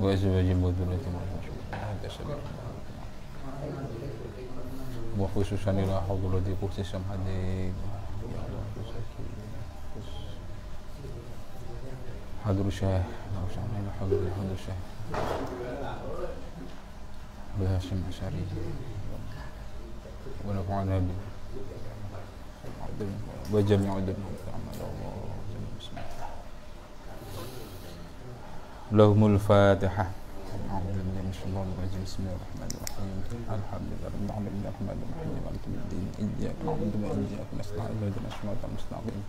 ويجب يجب ذرية هذا شبيه وحوش شاني لا حوض الذي قلت شم هذه حضر شاه لو شعنا حضر حضر شاه بهاشم عشاري ونفعنا به وجميع دمهم لهم الفاتحة أعوذ بالله من الشيطان الرجيم بسم الله الرحمن الرحيم الحمد لله رب العالمين الرحمن الرحيم مالك الدين إياك نعبد وإياك نستعين اهدنا الصراط المستقيم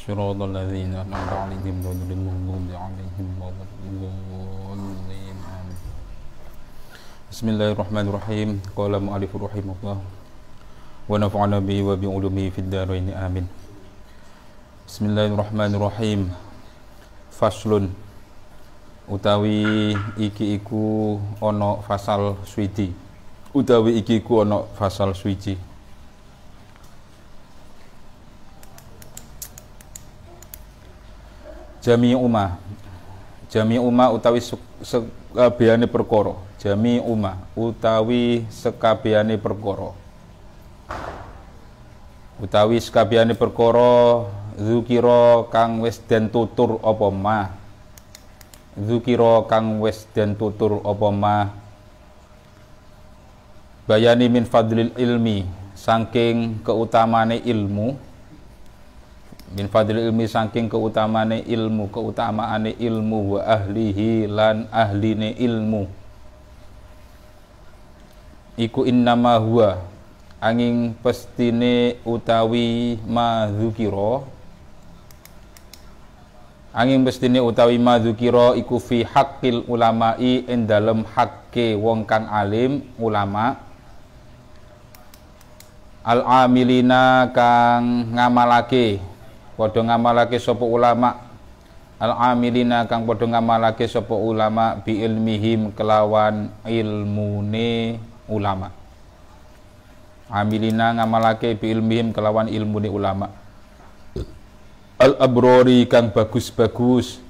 صراط الذين أنعمت عليهم غير المغضوب عليهم ولا الضالين بسم الله الرحمن الرحيم قال مؤلف رحمه الله ونفعنا به وبعلومه في الدارين آمين بسم الله الرحمن الرحيم فصل utawi iki iku ana fasal swiji utawi iki iku ana fasal swiji jami umah jami umah utawi sekabehane perkara jami umah utawi sekabehane perkara utawi sekabehane perkara zukira kang wis den tutur apa mah Zukiro kang Wes dan tutur apa ma bayani min fadlil ilmi saking keutamane ilmu min fadlil ilmi saking keutamane ilmu keutamaane ilmu wa ahlihi lan ahline ilmu iku innama huwa angin pestine utawi ma Zukiro angin bestine utawi madzukira iku fi haqqil ulama'i ing dalem hakke wong kang alim ulama al amilina kang ngamalake padha ngamalake sapa ulama al amilina kang padha ngamalake sapa ulama bi ilmihim kelawan ilmune ulama amilina ngamalake bi ilmihim kelawan ilmune ulama Al-abrori kang bagus-bagus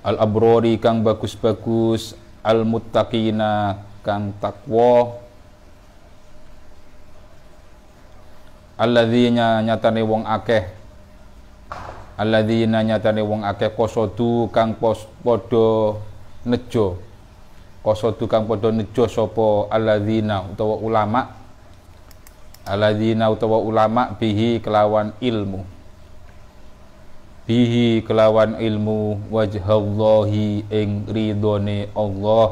Al-abrori kang bagus-bagus Al-muttaqina kang takwa Alladzina nyatane wong akeh Alladzina nyatane wong akeh kosodu kang pos podo nejo kosodu kang podo nejo sopo alladzina utawa ulama' alladzina utawa ulama bihi kelawan ilmu bihi kelawan ilmu wajhallahi ing ridhone Allah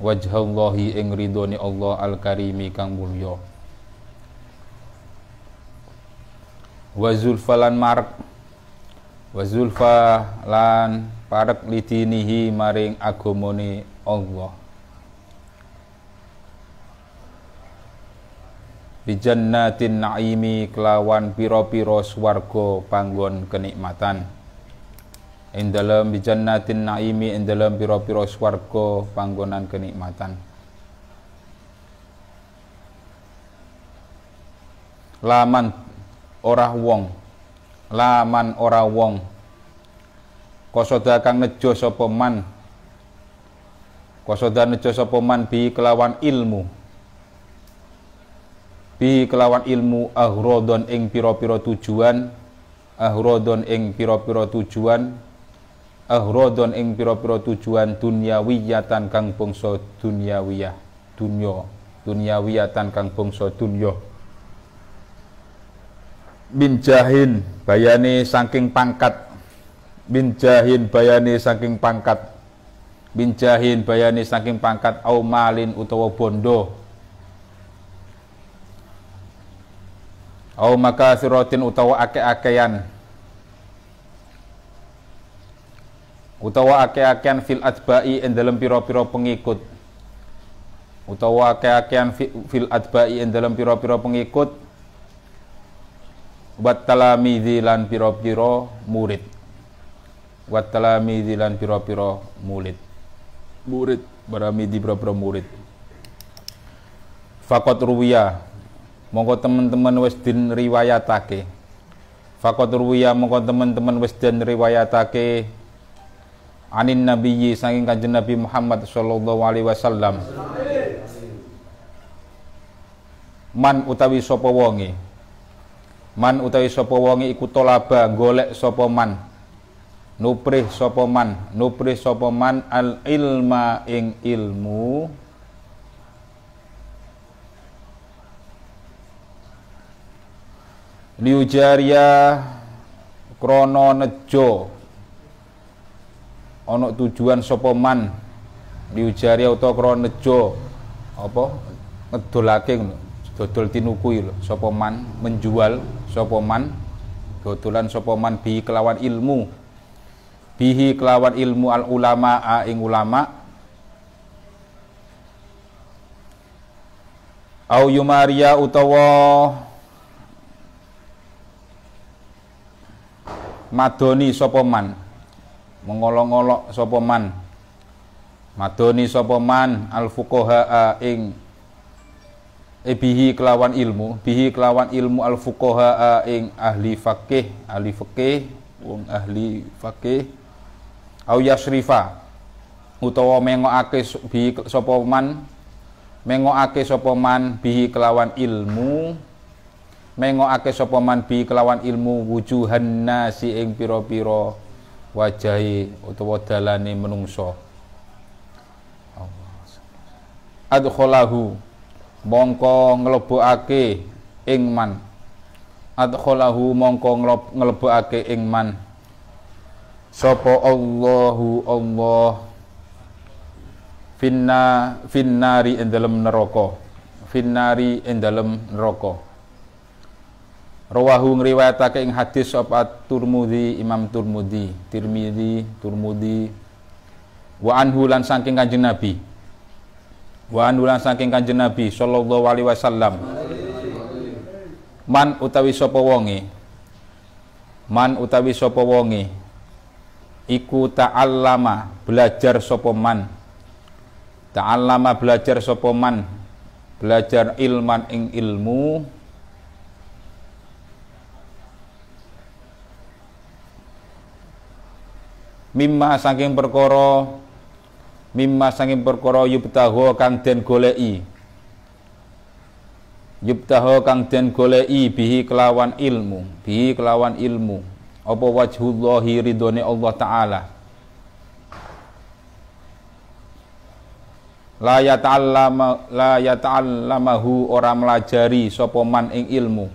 wajhallahi ing ridhone Allah al-karimi kang mulya wa zulfalan mark, wa lan parek litinihi maring agomone Allah bijannatin naimi kelawan piro-piro swarga panggon kenikmatan in dalam bijannatin naimi in dalam piro-piro swarga panggonan kenikmatan laman ora wong laman ora wong kosoda kang nejo sapa man kosoda nejo sapa man bi kelawan ilmu bi kelawan ilmu ahrodon ing piro-piro tujuan ahrodon ing piro-piro tujuan ahrodon ing piro-piro tujuan dunyawiyatan kang bangsa dunyawiyah dunya dunyawiyatan kang bangsa dunya min jahin bayane saking pangkat min jahin bayane saking pangkat min jahin bayane saking pangkat au malin utawa bondo au makasiratin utawa ake-akean, utawa ake-akean fil atba'i ing dalam pira-pira pengikut utawa ake-akean fil atba'i ing dalam pira-pira pengikut wat talamidzi lan pira-pira murid wat talamidzi lan pira-pira murid murid para midi pira-pira murid Fakot ruwiyah mongko teman-teman wis din riwayatake faqat ruwiya mongko teman-teman wis riwayatake anin nabiyyi saking kanjeng Nabi Muhammad sallallahu alaihi wasallam man utawi sapa wonge man utawi sapa wonge iku tolaba golek sapa man nuprih sapa man nuprih sapa man al ilma ing ilmu Liujaria krono nejo ono tujuan sopoman liujaria utawa krono nejo apa ngedolake ngono dodol tinuku lho sopoman menjual sopoman dodolan sopoman bihi kelawan ilmu bihi kelawan ilmu al ulama a ing ulama au yumaria utawa madoni Sopoman mengolok-olok Sopoman, madoni Sopoman al fuqaha ing e bihi kelawan ilmu bihi kelawan ilmu al fuqaha ing ahli fakih ahli fakih, wong ahli fakih au yasrifa utawa mengokake bihi sapa man mengokake sapa bihi kelawan ilmu mengokake sapa man bi kelawan ilmu wujuhan nasi ing pira-pira wajahi utawa dalane menungso adkholahu mongko nglebokake ing man adkholahu mongko nglebokake ing man sapa Allahu Allah finna finnari ing dalem neraka finnari ing dalem neraka Rawahu ngriwayatake ing hadis sapa Turmudi Imam Turmudi, Tirmidzi, Turmudi. Wa anhu lan saking Kanjeng Nabi. Wa anhu lan saking Kanjeng Nabi sallallahu alaihi wasallam. Man utawi sapa wonge? Man utawi sapa wonge? Iku ta'allama belajar sapa man. Ta'allama belajar sapa man. Belajar ilman ing ilmu mimma saking perkara mimma saking perkara yubtaho kang den goleki yubtaho kang den goleki bihi kelawan ilmu bihi kelawan ilmu apa wajhullahi ridhone Allah taala la ya ta'allama la ya ta'allamahu ora melajari sapa man ing ilmu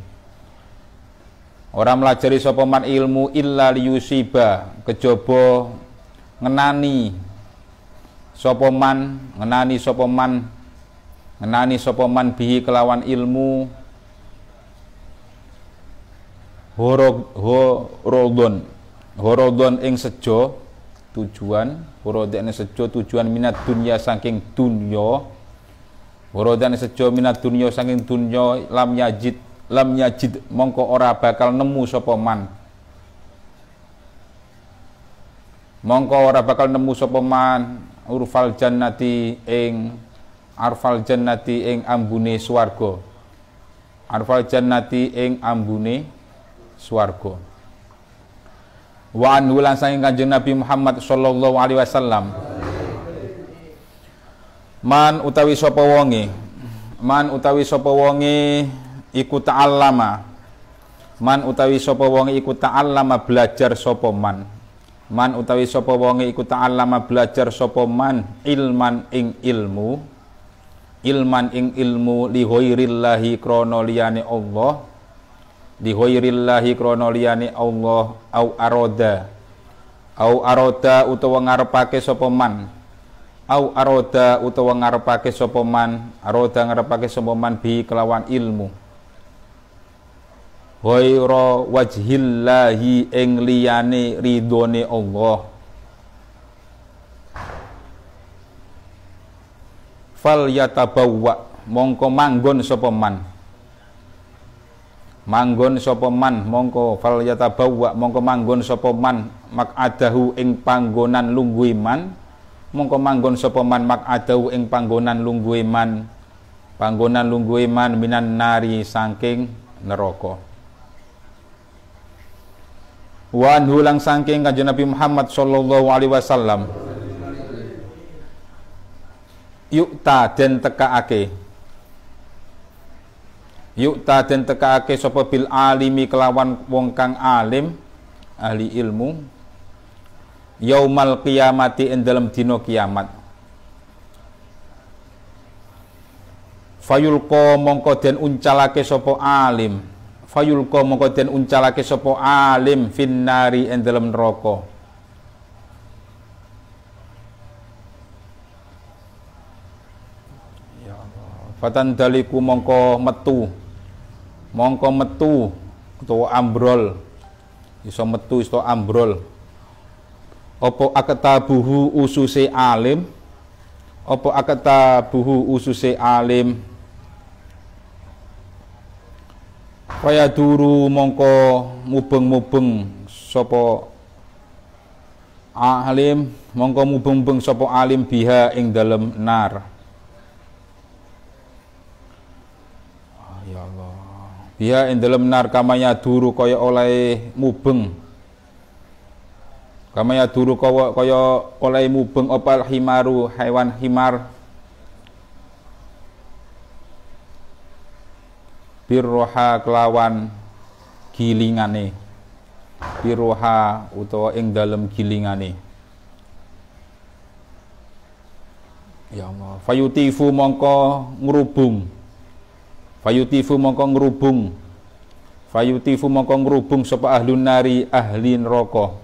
Orang melajari sapa ilmu illa liyusiba kejobo ngenani sapa ngenani sapa ngenani sapa bihi kelawan ilmu horodon horodon ing sejo tujuan horodon ing sejo tujuan minat dunia saking dunyo horodon ing sejo minat dunyo saking dunyo lam yajid lam yajid mongko ora bakal nemu sapa man mongko ora bakal nemu sapa man urfal jannati ing arfal jannati ing ambune swarga arfal jannati ing ambune swarga wa anhu lan saking kanjeng Nabi Muhammad sallallahu alaihi wasallam man utawi sapa wonge man utawi sapa wonge iku ta'allama man utawi sapa wong iku ta'allama belajar sapa man man utawi sapa wong iku ta'allama belajar sapa man ilman ing ilmu ilman ing ilmu li ghairillahi krana Allah li ghairillahi krana Allah au aroda au aroda utawa ngarepake sapa man au aroda utawa ngarepake sapa man aroda ngarepake sapa man bi kelawan ilmu ghaira wajhillahi ing liyane ridone Allah fal yatabawwa mongko manggon sapa man manggon sapa man mongko fal yatabawwa mongko manggon sapa man mak'adahu ing panggonan lungguh iman mongko manggon sapa man mak'adahu ing panggonan lungguh iman panggonan lungguh iman minan nari saking neraka wa anhu lang saking kanjeng Nabi Muhammad sallallahu alaihi wasallam yukta den tekaake yukta den tekaake sapa bil alimi kelawan wong kang alim ahli ilmu yaumal qiyamati ing dalem dino kiamat fayulqa mongko den uncalake sapa alim fayul ko moko den uncalake sapa alim finnari ing dalem neraka ya fatan daliku mongko metu mongko metu utawa ambrol iso metu iso ambrol Opo apa buhu ususe alim opo apa buhu ususe alim Faya duru mongko mubeng-mubeng sopo alim mongko mubeng-mubeng sopo alim biha ing dalem nar. Ah, ya Allah. Biha ing dalem nar kamaya duru kaya oleh mubeng. Kamaya duru kaya oleh mubeng opal himaru hewan himar birroha kelawan gilingane birroha utawa ing dalem gilingane Ya Allah fayutifu mongko ngrubung fayutifu mongko ngrubung fayutifu mongko ngrubung sapa ahlun nari ahli neraka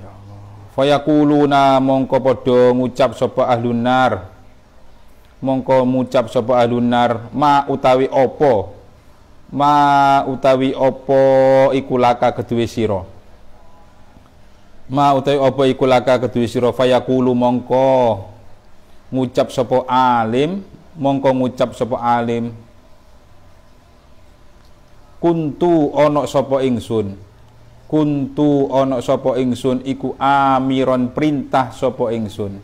ya Fayaquluna mongko padha ngucap sapa ahlun nar mongko ngucap sapa alunar ma utawi opo ma utawi opo iku laka kedue sira ma utawi opo iku laka kedue sira mongko ngucap sapa alim mongko ngucap sapa alim kuntu ana sapa ingsun kuntu ana sapa ingsun iku amiron perintah sapa ingsun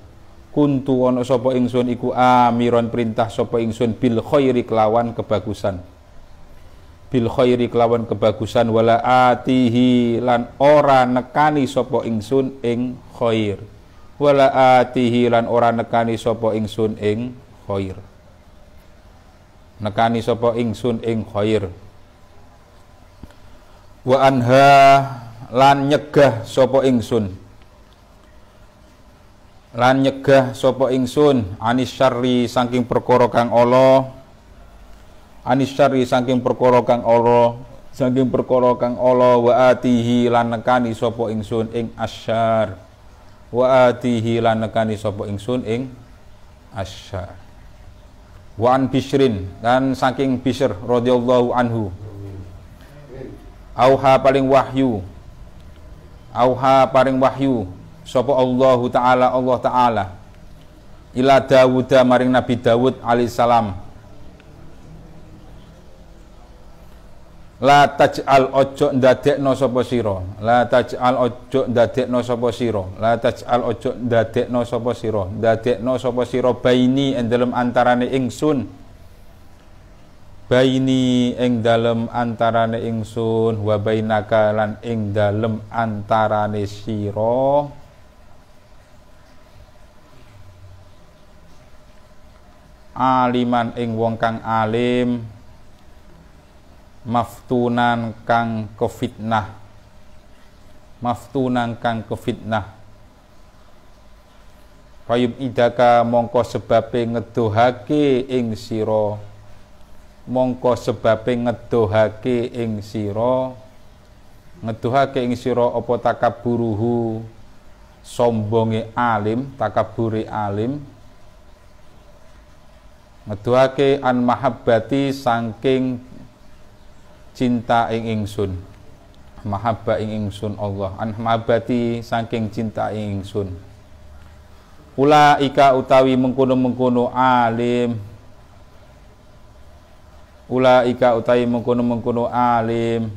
kuntu ono sopo ingsun iku amiron perintah sopo ingsun bil khairi kelawan kebagusan bil khairi kelawan kebagusan wala atihi lan ora nekani sopo ingsun ing khair wala atihi lan ora nekani sopo ingsun ing khair nekani sopo ingsun ing khair wa anha lan nyegah sopo ingsun lan nyegah sapa ingsun anis syarri saking perkara kang ala anis syarri saking perkara kang ala saking perkara kang ala wa atihi lan nekani sapa ingsun ing asyar wa atihi lan nekani sapa ingsun ing asyar wa an bisrin dan saking bisr radhiyallahu anhu auha paling wahyu auha paling wahyu sapa Allah taala Allah taala ila Dawud maring Nabi Dawud salam la taj'al ojo ndadekno sapa sira la taj'al ojo ndadekno sapa sira la taj'al ojo ndadekno sapa sira ndadekno sapa sira baini ing dalem antarane ingsun baini ing dalem antarane ingsun wa bainaka lan ing dalem antarane sira aliman ing wong kang alim maftunan kang kefitnah maftunan kang kefitnah Fayub idaka mongko sebabe ngedohake ing siro mongko sebabe ngedohake ing siro ngedohake ing siro opo takaburuhu sombonge alim takaburi alim ngeduake an mahabbati saking cinta ing ingsun mahabba ing ingsun Allah an mahabbati saking cinta ing ingsun Ula ika utawi mengkono-mengkono alim Ula ika utawi mengkono-mengkono alim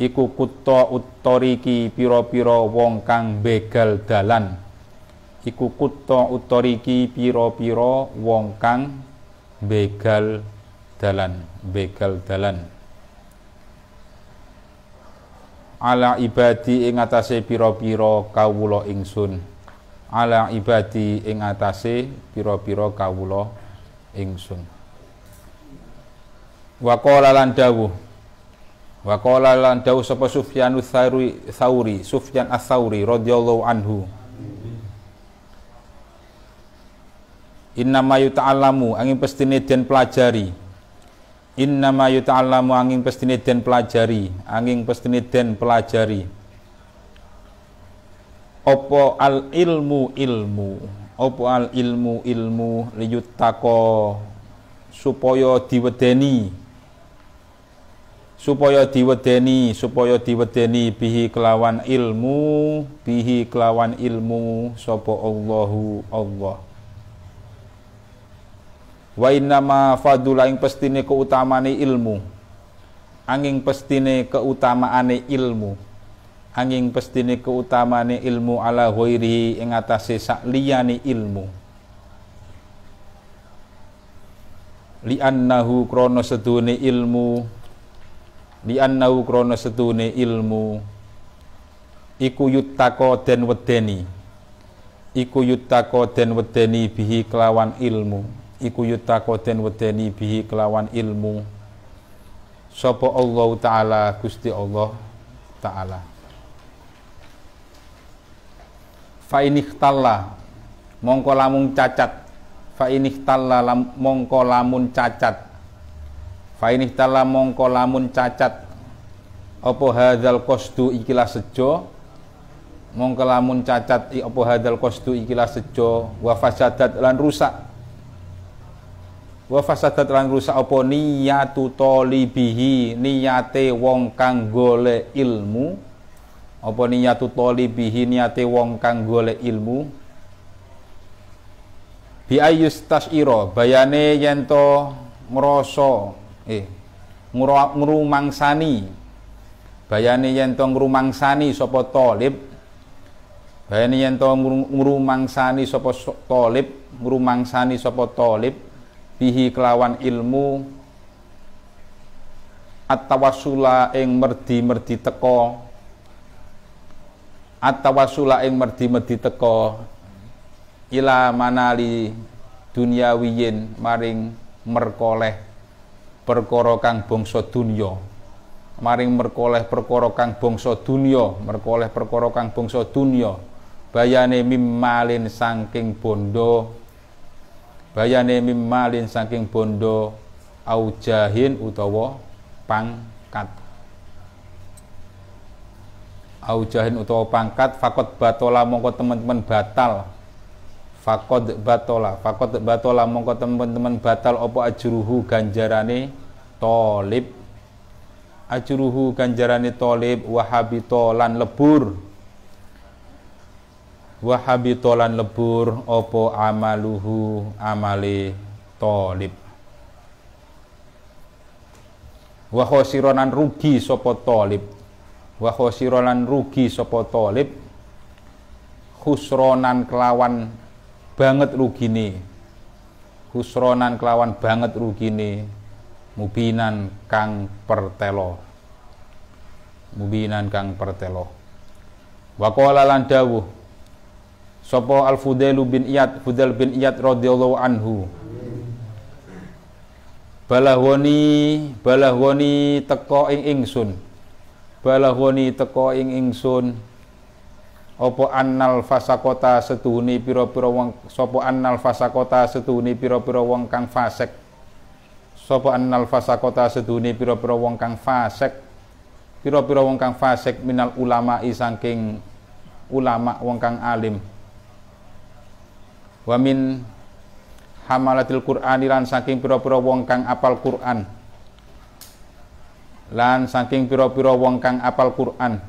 Iku kuto utoriki piro-piro wong kang begal dalan iku kutta utoriki piro-piro wong kang begal dalan begal dalan ala ibadi ing atase piro-piro kawula ingsun ala ibadi ing atase piro-piro kawula ingsun wa qala lan dawuh wa qala lan dawuh sapa Sufyan Tsauri Sufyan tsauri radhiyallahu anhu Innama yuta'allamu angin pestine den pelajari. Innama yuta'allamu angin pestine den pelajari, angin pestine den pelajari. Opo al ilmu ilmu, opo al ilmu ilmu liyutako supaya diwedeni supaya diwedeni supaya diwedeni bihi kelawan ilmu bihi kelawan ilmu sapa Allahu Allah wa ma fadula ing pestine keutamane ilmu angin pestine keutamaane ilmu angin pestine keutamane ilmu ala ghairi ing atase sak liyane ilmu annahu krana sedune ilmu annahu krana sedune ilmu iku yuttako den wedeni iku yuttako den wedeni bihi kelawan ilmu iku yutakoden wedeni bihi kelawan ilmu sapa Allah taala Gusti Allah taala fa inihtalla mongko lamun cacat fa inihtalla mongko lamun cacat fa inihtalla mongko lamun cacat apa hadzal qasdu ikilah sejo mongko lamun cacat apa hadzal qasdu ikilah sejo wa fasadat lan rusak wa fasadat lan rusak apa niyatu talibihi niyate wong kang golek ilmu apa niyatu talibihi niyate wong kang golek ilmu bi ayus tasira bayane yen to ngrasa eh ngrumangsani bayane yen to ngrumangsani sapa talib bayane yen to ngrumangsani sapa talib ngrumangsani sapa talib bihi kelawan ilmu atawasula ing merdi-merdi teko atawasula ing merdi-merdi teko ila manali dunia dunyawiyin maring merkoleh perkara kang bangsa dunya maring merkoleh perkara kang bangsa dunya merkoleh perkara kang bangsa dunya bayane mimmalin saking bondo bayane mimmalin saking bondo aujahin utawa pangkat aujahin utawa pangkat fakot batola mongko teman-teman batal fakot batola fakot batola mongko teman-teman batal opo ajruhu ganjarane tolib ajruhu ganjarane tolib wahabito lan lebur wa habitolan lebur opo amaluhu amale tolib wa khosironan rugi sopo tolib wa khosironan rugi sopo tolib khusronan kelawan banget rugi nih. Husronan kelawan banget rugi nih. mubinan kang pertelo mubinan kang pertelo wa qala lan dawuh Sopo Al Fudailu bin Iyad Fudail bin Iyad radhiyallahu anhu Balahwani balahwani teko ing ingsun Balahwani teko ing ingsun Opo annal fasakota setuhuni piro piro wong Sopo annal fasakota setuhuni piro piro wong kang fasek Sopo annal fasakota setuhuni piro piro wong kang fasek Piro piro wong kang fasek minal ulama isangking ulama wong kang alim wa min hamalatil Qur'ani lan saking pira-pira wong kang apal Qur'an lan saking pira-pira wong kang apal Qur'an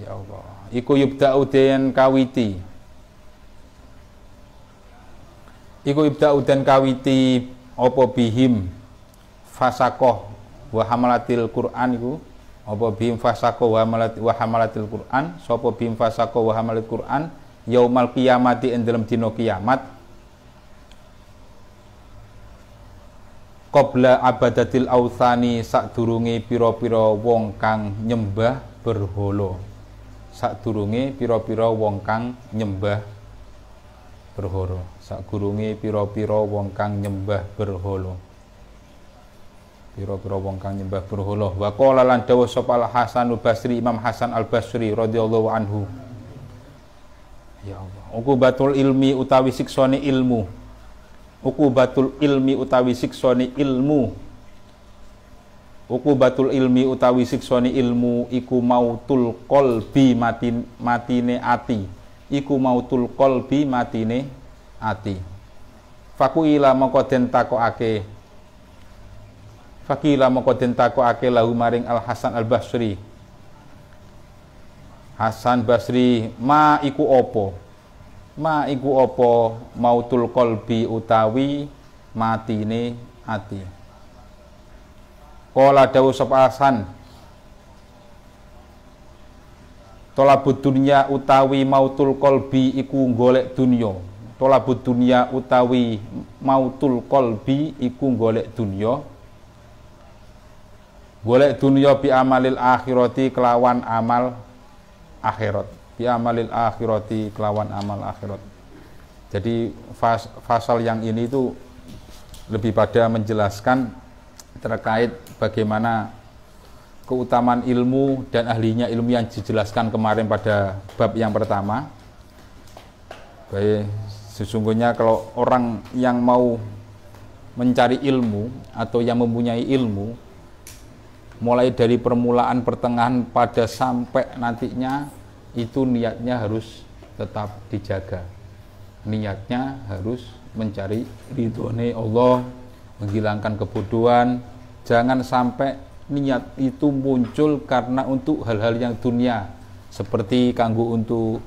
ya Allah iku yubda'u den kawiti iku yubda'u den kawiti opo bihim fasakoh wa hamalatil Qur'an iku apa bihim fasakoh wa hamalatil Qur'an sapa bihim fasakoh wa hamalatil Qur'an yaumal kiamati ing dalam dina kiamat qabla abadatil authani sadurunge pira-pira wong kang nyembah berhala sadurunge pira-pira wong kang nyembah berhala sadurunge pira-pira wong kang nyembah berhala pira-pira wong kang nyembah berhala wa qala lan dawuh sapa Hasan Basri Imam Hasan Al Basri radhiyallahu anhu Ya Allah. Ukubatul ilmi utawi siksoni ilmu. Ukubatul ilmi utawi siksoni ilmu. Ukubatul ilmi utawi siksoni ilmu iku mautul kolbi mati matine ati. Iku mautul kolbi matine ati. ila moko den ake. Fakila moko den takokake lahu maring Al Hasan Al Basri Hasan Basri ma iku opo ma iku opo mautul kolbi utawi mati ini hati Kola dawu sop Hasan Tolabut dunia utawi mautul kolbi iku golek dunia Tolabut dunia utawi mautul kolbi iku golek dunia Golek dunia bi amalil akhirati kelawan amal akhirat bi amalil akhirati kelawan amal akhirat jadi fas, fasal yang ini itu lebih pada menjelaskan terkait bagaimana keutamaan ilmu dan ahlinya ilmu yang dijelaskan kemarin pada bab yang pertama baik sesungguhnya kalau orang yang mau mencari ilmu atau yang mempunyai ilmu mulai dari permulaan pertengahan pada sampai nantinya itu niatnya harus tetap dijaga niatnya harus mencari ridhone Allah menghilangkan kebodohan jangan sampai niat itu muncul karena untuk hal-hal yang dunia seperti kanggo untuk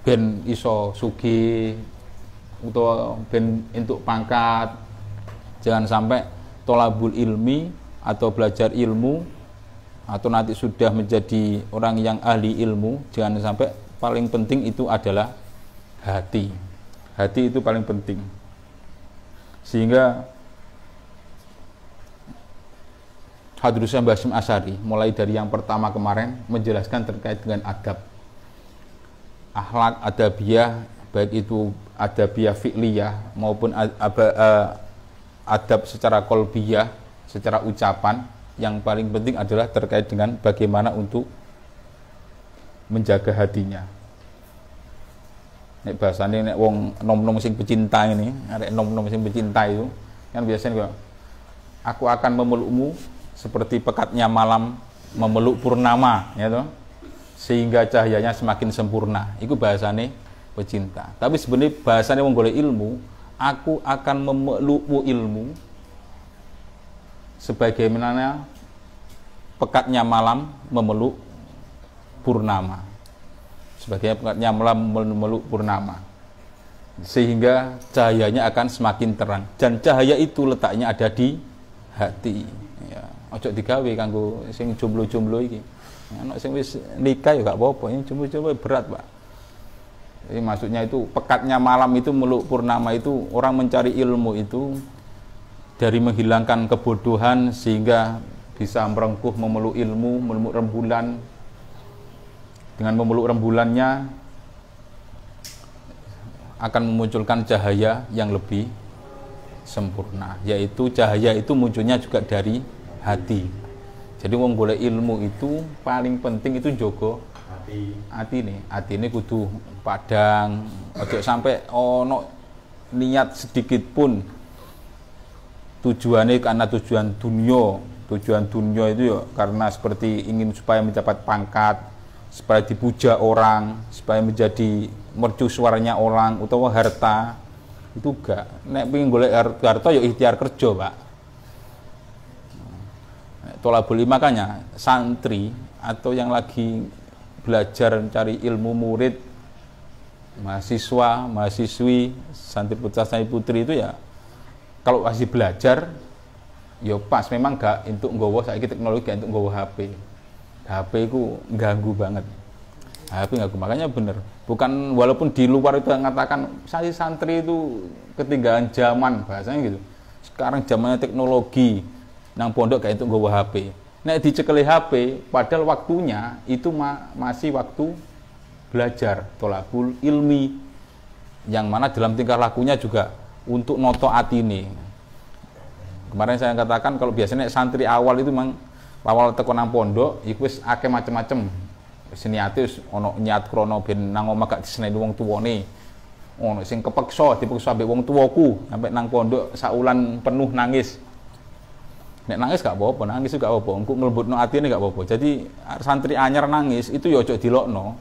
ben iso sugi atau ben untuk pangkat jangan sampai tolabul ilmi atau belajar ilmu atau nanti sudah menjadi orang yang ahli ilmu jangan sampai paling penting itu adalah hati hati itu paling penting sehingga Mbah Basim Asari mulai dari yang pertama kemarin menjelaskan terkait dengan adab akhlak adabiah baik itu adabiah fi'liyah maupun adab, eh, adab secara kolbiyah secara ucapan yang paling penting adalah terkait dengan bagaimana untuk menjaga hatinya nek bahasane nek wong nom-nom sing pecinta ini arek nom-nom sing pecinta itu kan biasanya aku akan memelukmu seperti pekatnya malam memeluk purnama ya toh sehingga cahayanya semakin sempurna itu bahasane pecinta tapi sebenarnya bahasane wong golek ilmu aku akan memelukmu ilmu sebagaimana pekatnya malam memeluk purnama sebagai pekatnya malam memeluk purnama sehingga cahayanya akan semakin terang dan cahaya itu letaknya ada di hati ya ojo digawe kanggo sing jomblo-jomblo iki ya, anak sing wis nikah ya gak apa-apa ini jomblo-jomblo berat Pak Ini maksudnya itu pekatnya malam itu meluk purnama itu orang mencari ilmu itu dari menghilangkan kebodohan sehingga bisa merengkuh memeluk ilmu, memeluk rembulan. Dengan memeluk rembulannya akan memunculkan cahaya yang lebih sempurna, yaitu cahaya itu munculnya juga dari hati. Jadi wong boleh ilmu itu paling penting itu jogo hati. Hati nih, hati ini kudu padang. Ojo sampai ono niat sedikit pun tujuannya karena tujuan dunia tujuan dunia itu ya karena seperti ingin supaya mendapat pangkat supaya dipuja orang supaya menjadi mercu orang atau harta itu enggak nek pengin golek harta ya ikhtiar kerja pak tolak beli makanya santri atau yang lagi belajar mencari ilmu murid mahasiswa mahasiswi santri putra santri putri itu ya kalau masih belajar ya pas memang gak untuk nggowo saiki teknologi gak untuk nggowo HP HP ku ganggu banget HP ganggu makanya bener bukan walaupun di luar itu mengatakan saya santri itu ketinggalan zaman bahasanya gitu sekarang zamannya teknologi nang pondok gak untuk nggowo HP nah dicekeli HP padahal waktunya itu ma masih waktu belajar tolakul ilmi yang mana dalam tingkah lakunya juga untuk noto ati ini kemarin saya katakan kalau biasanya santri awal itu memang awal tekonan pondok iku wis akeh macem-macem wis ono wis krono niat krana ben nang omah gak wong tuwane ono sing kepeksa dipeksa ambek wong tuwaku sampai nang pondok saulan penuh nangis nek nangis gak apa-apa nangis gak apa-apa engko nglebutno atine gak apa-apa jadi santri anyar nangis itu yo ya ojo dilokno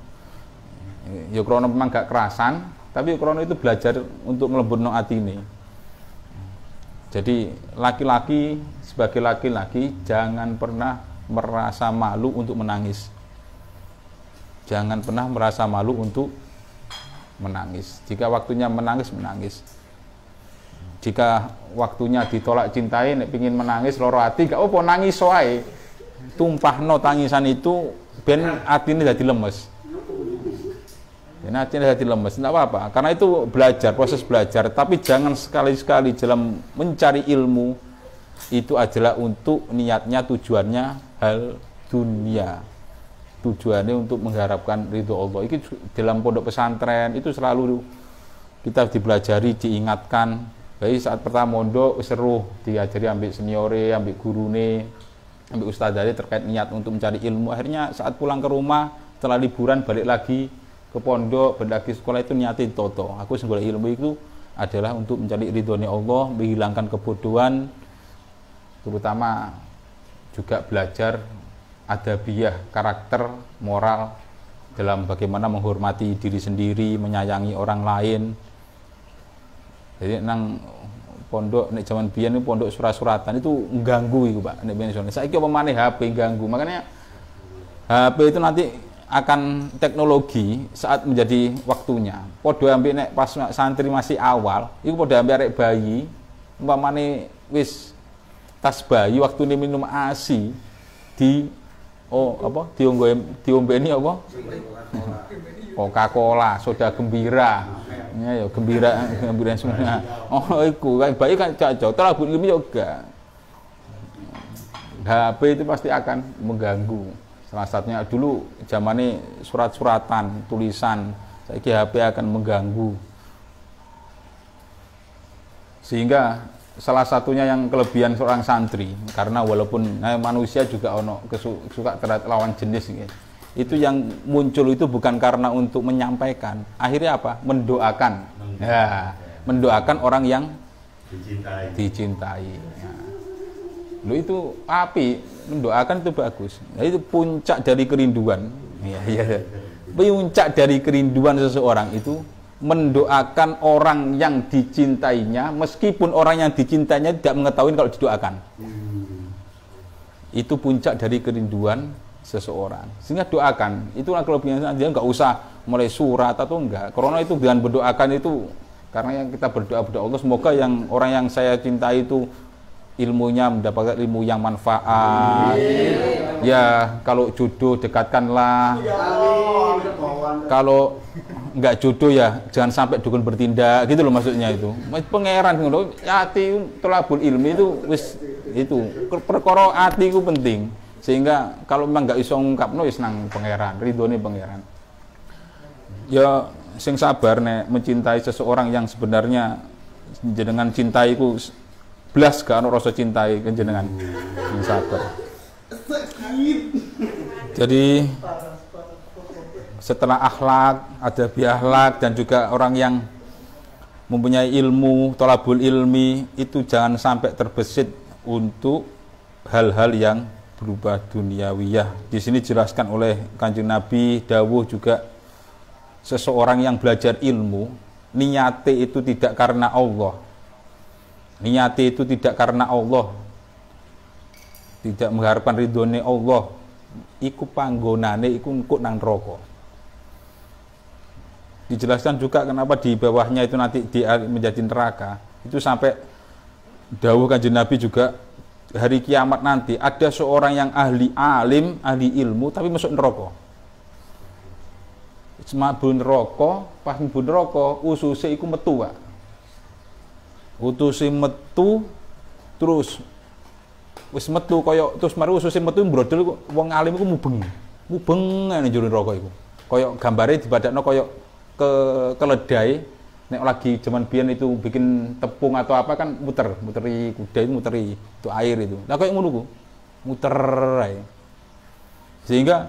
yo ya, ya krono memang gak kerasan tapi krono itu belajar untuk hati ini. Jadi laki-laki sebagai laki-laki jangan pernah merasa malu untuk menangis. Jangan pernah merasa malu untuk menangis. Jika waktunya menangis, menangis. Jika waktunya ditolak cintai, nek pingin menangis loro hati, gak apa nangis soai. Tumpah no tangisan itu ben hati ini jadi lemes. Nah, tidak hati lemes, tidak apa-apa. Karena itu belajar, proses belajar. Tapi jangan sekali-sekali dalam mencari ilmu itu adalah untuk niatnya, tujuannya hal dunia. Tujuannya untuk mengharapkan ridho Allah. Itu dalam pondok pesantren itu selalu kita dipelajari, diingatkan. baik saat pertama mondok seru diajari ambil seniore, ambil gurune, ambil ustadzari terkait niat untuk mencari ilmu. Akhirnya saat pulang ke rumah setelah liburan balik lagi ke pondok, pendaki sekolah itu niatin toto. Aku sekolah ilmu itu adalah untuk mencari ridhonya Allah, menghilangkan kebodohan, terutama juga belajar adabiah karakter, moral dalam bagaimana menghormati diri sendiri, menyayangi orang lain. Jadi nang pondok nek zaman biyen itu pondok surat-suratan itu mengganggu itu Pak nek biyen Saya kira pemane HP ganggu. Makanya HP itu nanti akan teknologi saat menjadi waktunya. Podo ambil nek pas santri masih awal, itu podo ambil arek bayi, umpamane wis tas bayi waktu ini minum ASI di oh apa diombe ini apa? Coca-Cola, soda gembira. Ya ya gembira gembira semuanya. Oh iku kan bayi kan jauh terlalu ini juga. HP itu pasti akan mengganggu. Salah satunya dulu ini surat-suratan, tulisan, saya HP akan mengganggu. Sehingga salah satunya yang kelebihan seorang santri karena walaupun nah, manusia juga ono suka terhadap lawan jenis gitu. Itu yang muncul itu bukan karena untuk menyampaikan, akhirnya apa? mendoakan. mendoakan. Ya, mendoakan orang yang dicintai. dicintai. Ya. Lu itu api, mendoakan itu bagus. Nah, itu puncak dari kerinduan. ya iya. Puncak dari kerinduan seseorang itu mendoakan orang yang dicintainya meskipun orang yang dicintainya tidak mengetahui kalau didoakan. Itu puncak dari kerinduan seseorang. Sehingga doakan. itu kalau biasanya dia nggak usah mulai surat atau enggak. Corona itu dengan berdoakan itu karena yang kita berdoa kepada Allah semoga yang orang yang saya cintai itu ilmunya mendapatkan ilmu yang manfaat. Amin. Ya, kalau jodoh dekatkanlah. Amin. Kalau nggak jodoh ya jangan sampai dukun bertindak gitu loh maksudnya itu. Pengeran loh, hati telabul ilmu itu wis itu perkara hati itu penting. Sehingga kalau memang nggak iso ngungkap wis nang pangeran, ridhone pangeran. Ya sing sabar nek mencintai seseorang yang sebenarnya jenengan cintaiku belas gak ono rasa cintai kenjenengan Hmm. Sabar. Jadi setelah akhlak, ada biahlak dan juga orang yang mempunyai ilmu, tolabul ilmi itu jangan sampai terbesit untuk hal-hal yang berubah duniawiyah. Di sini jelaskan oleh Kanjeng Nabi Dawuh juga seseorang yang belajar ilmu niate itu tidak karena Allah, Niat itu tidak karena Allah tidak mengharapkan ridhonya Allah iku panggonane iku ngkuk nang rokok dijelaskan juga kenapa di bawahnya itu nanti dia menjadi neraka itu sampai dawuh kanjeng Nabi juga hari kiamat nanti ada seorang yang ahli alim ahli ilmu tapi masuk neraka Cuma bun rokok, pas bun rokok, ususnya iku metua utusi metu terus wis metu kaya terus mari ususi metu brodol wong alim iku mubeng mubeng ngene jero neraka iku kaya gambare dibadakno kaya ke keledai nek lagi zaman biyen itu bikin tepung atau apa kan muter muteri kuda itu muteri itu air itu lah kaya ngono ku muter ae sehingga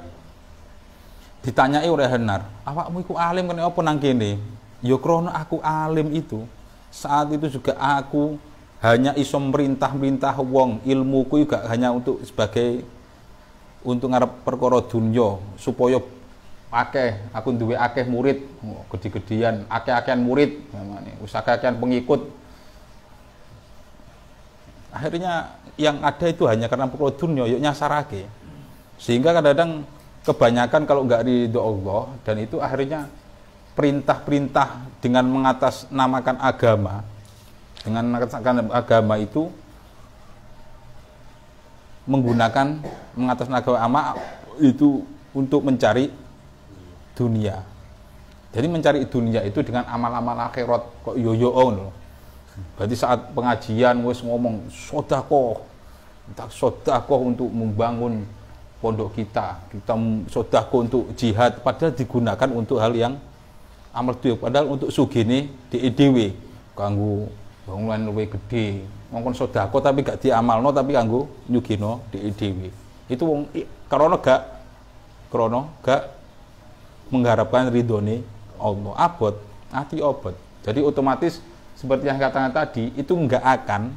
ditanyai oleh Henar awakmu iku alim kene apa nang kene ya krana aku alim itu saat itu juga aku hanya iso merintah-merintah wong ilmuku juga hanya untuk sebagai untuk ngarep perkara dunia supaya akeh aku duwe akeh murid gede-gedean akeh-akehan murid namanya akehan pengikut akhirnya yang ada itu hanya karena perkara dunia yuk ya nyasarake sehingga kadang-kadang kebanyakan kalau nggak ridho Allah dan itu akhirnya perintah-perintah dengan mengatasnamakan agama dengan mengatasnamakan agama itu menggunakan mengatasnamakan agama itu untuk mencari dunia. Jadi mencari dunia itu dengan amal-amal akhirat kok yoyo loh. Berarti saat pengajian wes ngomong sodakoh, tak sodakoh untuk membangun pondok kita, kita sodakoh untuk jihad, padahal digunakan untuk hal yang amal tiup, padahal untuk sugini di EDW ganggu bangunan lebih gede Mungkin sodako tapi gak diamalno tapi kanggo nyugino di EDW itu wong krono gak krono gak mengharapkan Ridoni Allah abot hati obat jadi otomatis seperti yang katakan tadi itu nggak akan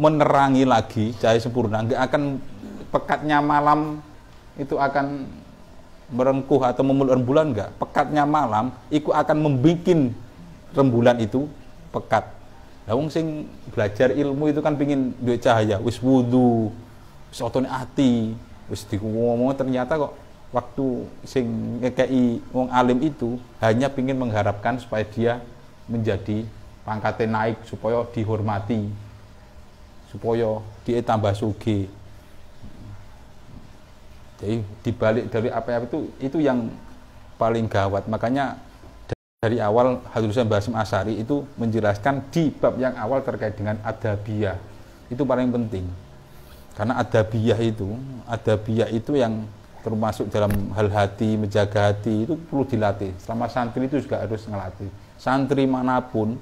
menerangi lagi cahaya sempurna nggak akan pekatnya malam itu akan merengkuh atau memeluk rembulan enggak pekatnya malam iku akan membuat rembulan itu pekat lah wong sing belajar ilmu itu kan pingin duit cahaya wis wudu wis otone ati wis dikuwomo ternyata kok waktu sing ngekei wong alim itu hanya pingin mengharapkan supaya dia menjadi pangkatnya naik supaya dihormati supaya dia tambah sugih jadi dibalik dari apa apa itu itu yang paling gawat. Makanya dari awal Hadrusan Basim Asari itu menjelaskan di bab yang awal terkait dengan adabiyah itu paling penting karena adabiyah itu adabiyah itu yang termasuk dalam hal hati menjaga hati itu perlu dilatih selama santri itu juga harus ngelatih santri manapun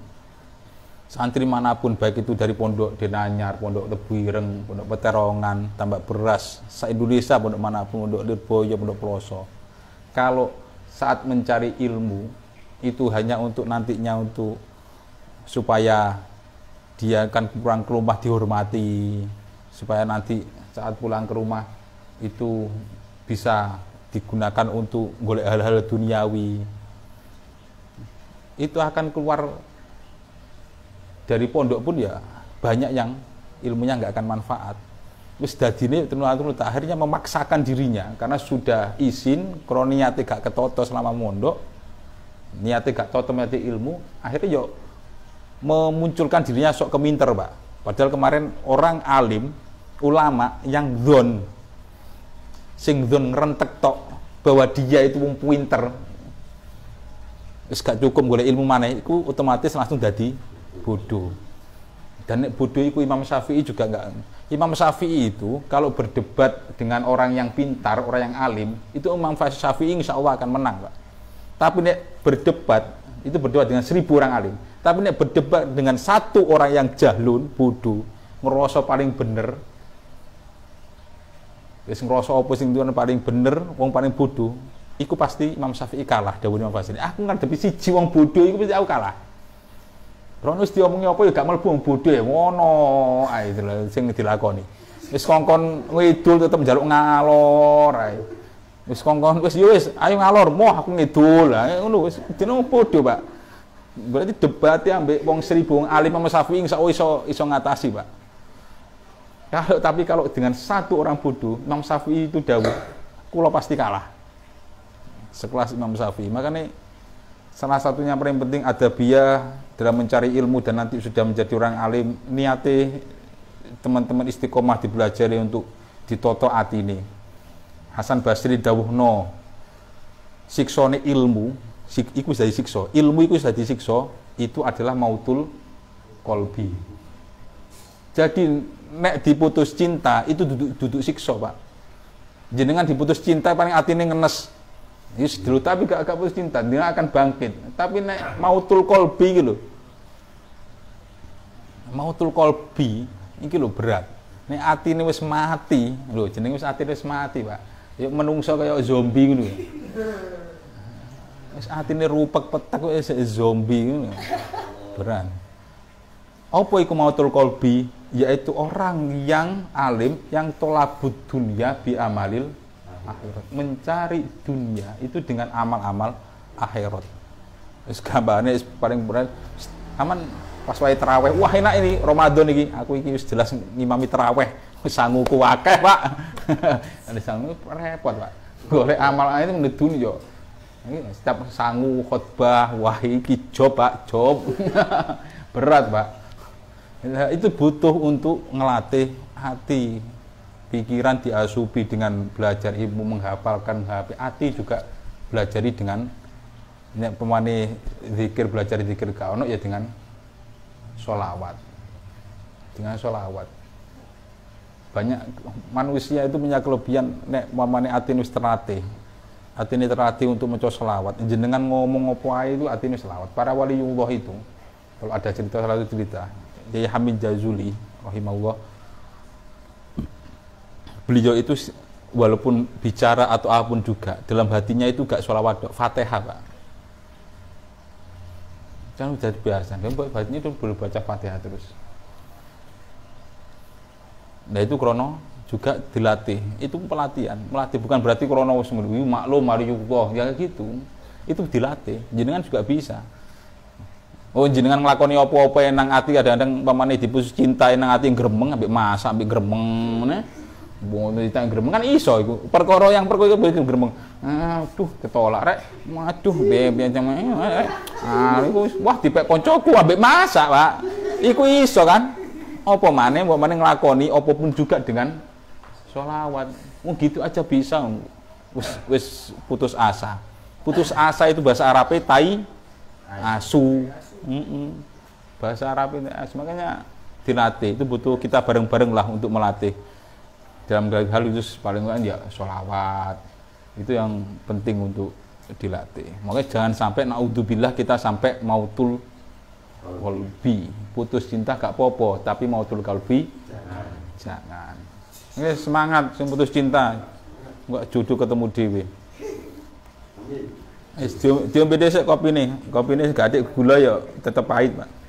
santri manapun baik itu dari pondok Denanyar, pondok Tebuireng, pondok Peterongan, tambak beras, se Indonesia pondok manapun, pondok Lirboyo, pondok Peloso. Kalau saat mencari ilmu itu hanya untuk nantinya untuk supaya dia akan pulang ke rumah dihormati, supaya nanti saat pulang ke rumah itu bisa digunakan untuk golek hal-hal duniawi itu akan keluar dari pondok pun ya banyak yang ilmunya nggak akan manfaat Terus dadine ini akhirnya memaksakan dirinya karena sudah izin kroninya tidak ketoto selama mondok niat tidak toto mati ilmu akhirnya yuk memunculkan dirinya sok keminter pak padahal kemarin orang alim ulama yang zon sing zon rentek tok bahwa dia itu pun pinter terus gak cukup boleh ilmu mana itu otomatis langsung jadi bodoh. Dan bodoh itu Imam Syafi'i juga enggak Imam Syafi'i itu kalau berdebat dengan orang yang pintar, orang yang alim, itu Imam Syafi'i insya Allah akan menang, Pak. Tapi ini berdebat itu berdebat dengan seribu orang alim. Tapi ini berdebat dengan satu orang yang jahlun, bodoh, ngerasa paling bener, wis ngrasa apa sing paling bener, wong paling bodoh, iku pasti Imam Syafi'i kalah dawuh Imam Syafi'i. Aku ngadepi siji wong bodoh iku pasti aku kalah. Rono diomongi apa ya gak mlebu wong bodho ya ngono ae ah, iya, sing dilakoni. Wis kongkon ngidul tetep njaluk ngalor ae. Wis kongkon wis ya wis ayo ngalor moh aku ngidul. Lah iya, ngono wis dino bodho Pak. Berarti debat ya ambek wong seribu wong alim sama Syafi'i iso iso iso ngatasi Pak. Kalau tapi kalau dengan satu orang bodoh, Imam Syafi'i itu dawuh, kulo pasti kalah. Sekelas Imam Syafi'i. Makanya salah satunya yang paling penting ada biaya dalam mencari ilmu dan nanti sudah menjadi orang alim niati teman-teman istiqomah dibelajari untuk ditoto hati ini Hasan Basri dawuhno siksone ilmu sik, iku jadi sikso ilmu iku jadi sikso itu adalah mautul kolbi jadi nek diputus cinta itu duduk duduk sikso pak jenengan diputus cinta paling hati ini ngenes dulu tapi gak, agak putus cinta dia akan bangkit tapi naik mautul kolbi gitu mautul kolbi ini lo berat ini hati ini wes mati lo jeneng wes hati wes mati pak yuk menungso kayak zombie gitu Wes hati ini rupek petak wes zombie gitu berat apa iku mautul kolbi yaitu orang yang alim yang tolabut dunia bi amalil akhirat mencari dunia itu dengan amal-amal akhirat terus gambarnya paling berat aman pas wae teraweh wah enak ini Ramadan ini aku ini jelas ngimami teraweh sanguku wakeh pak ada sanggup repot pak golek amal itu menedun yo setiap sangu khotbah wah iki job pak job berat pak itu butuh untuk ngelatih hati pikiran diasupi dengan belajar ilmu menghafalkan HP hati juga belajar dengan nek pemani zikir belajar zikir kaono ya dengan sholawat dengan sholawat banyak manusia itu punya kelebihan nek mamani ati wis terlatih atine terlatih untuk mencoba selawat jenengan ngomong apa itu atine selawat para waliullah itu kalau ada cerita salah satu cerita Kiai Hamid Jazuli rahimahullah beliau itu walaupun bicara atau apapun juga dalam hatinya itu gak sholawat fatihah pak kan udah biasa kan buat hatinya itu boleh baca fatihah terus nah itu krono juga dilatih itu pelatihan melatih bukan berarti krono sendiri maklum mari ya gitu itu dilatih jenengan juga bisa Oh jenengan ngelakoni apa-apa yang nang ati kadang-kadang pamane dipus cinta yang nang ati yang gremeng ambek masak ambek gremeng ne Wong tak gerem kan iso perkoro perkoro yang itu iku gerem Aduh ketolak rek. Waduh bebe yang jamae. Ah iku wah ponco koncoku abe masak, Pak. Iku iso kan. opo mana mbok mana ngelakoni opo pun juga dengan sholawat. Mungkin gitu aja bisa. Wis wis putus asa. Putus asa itu bahasa Arabnya tai asu. Bahasa Arab itu makanya dilatih itu butuh kita bareng-bareng lah untuk melatih dalam hal itu paling kan ya sholawat itu yang penting untuk dilatih makanya jangan sampai naudzubillah kita sampai mautul kalbi putus cinta gak popo tapi mautul kalbi jangan, jangan. Ini semangat putus cinta nggak jodoh ketemu dewi Amin. kopi nih kopi nih gak ada gula ya tetap pahit, Pak.